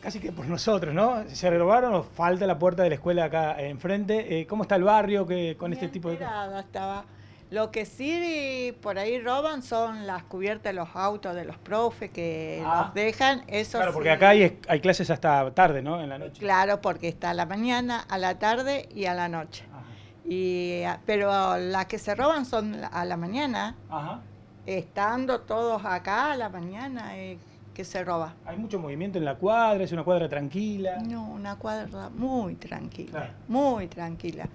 casi que por nosotros, ¿no? Se robaron o falta la puerta de la escuela acá enfrente. Eh, ¿Cómo está el barrio que, con este tipo de cosas? estaba. Lo que sí por ahí roban son las cubiertas de los autos de los profes que nos ah. dejan. claro, porque acá hay, clases hasta tarde, ¿no? En la noche. Claro, porque está a la mañana, a la tarde y a la noche. Y, ah, pero las que se roban son a la mañana, estando todos acá a la mañana. Eh, que se roba. ¿Hay mucho movimiento en la cuadra? ¿Es una cuadra tranquila? No, una cuadra muy tranquila, ah. muy tranquila.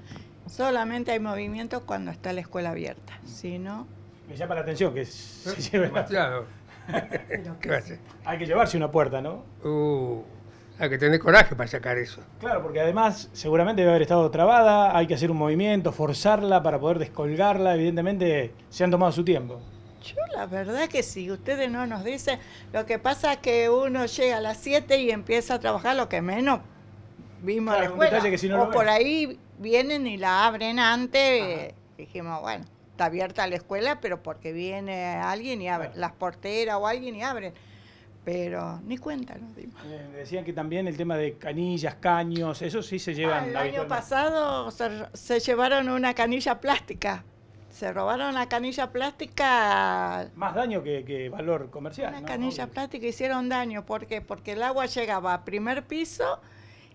Solamente hay movimiento cuando está la escuela abierta, si no... Me llama la atención que se lleve más. Hay que llevarse una puerta, ¿no? Uh, hay que tener coraje para sacar eso. Claro, porque además seguramente debe haber estado trabada, hay que hacer un movimiento, forzarla para poder descolgarla, evidentemente se han tomado su tiempo. Yo la verdad que sí, ustedes no nos dicen, lo que pasa es que uno llega a las 7 y empieza a trabajar lo que menos vimos la escuela. o por ahí vienen y la abren antes, dijimos, bueno, está abierta la escuela, pero porque viene alguien y abre, las porteras o alguien y abren. Pero ni cuenta nos dimos. Eh, decían que también el tema de canillas, caños, eso sí se llevan. el año pasado se llevaron una canilla plástica se robaron la canilla plástica. Más daño que, valor comercial. La canilla plástica hicieron daño. ¿Por qué? Porque el agua llegaba a primer piso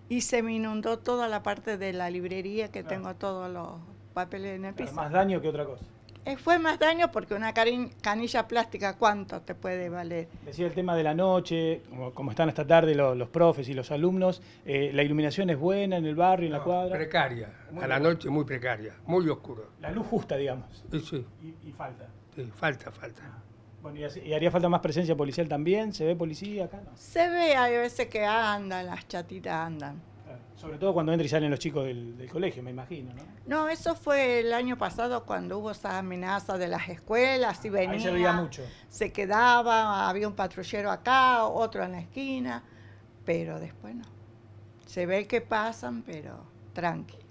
y se me inundó toda la parte de la librería que ah. tengo todos los papeles en el piso. Más daño que otra cosa. Eh, fue más daño porque una canilla plástica, ¿cuánto te puede valer? Decía el tema de la noche, como, están esta tarde los, profes y los alumnos, eh, ¿la iluminación es buena en el barrio, en la cuadra? Precaria, a la noche muy precaria, muy oscuro. La luz justa, digamos. Sí, Y, falta. Sí, falta, falta. Ah, bueno, y, haría falta más presencia policial también? ¿Se ve policía acá? Se ve, hay veces que andan, las chatitas andan. Sobre todo cuando entran y salen los chicos del, colegio, me imagino, ¿no? No, eso fue el año pasado cuando hubo esa amenaza de las escuelas, y venía, se se quedaba, había un patrullero acá, otro en la esquina, pero después no. Se ve que pasan, pero tranqui.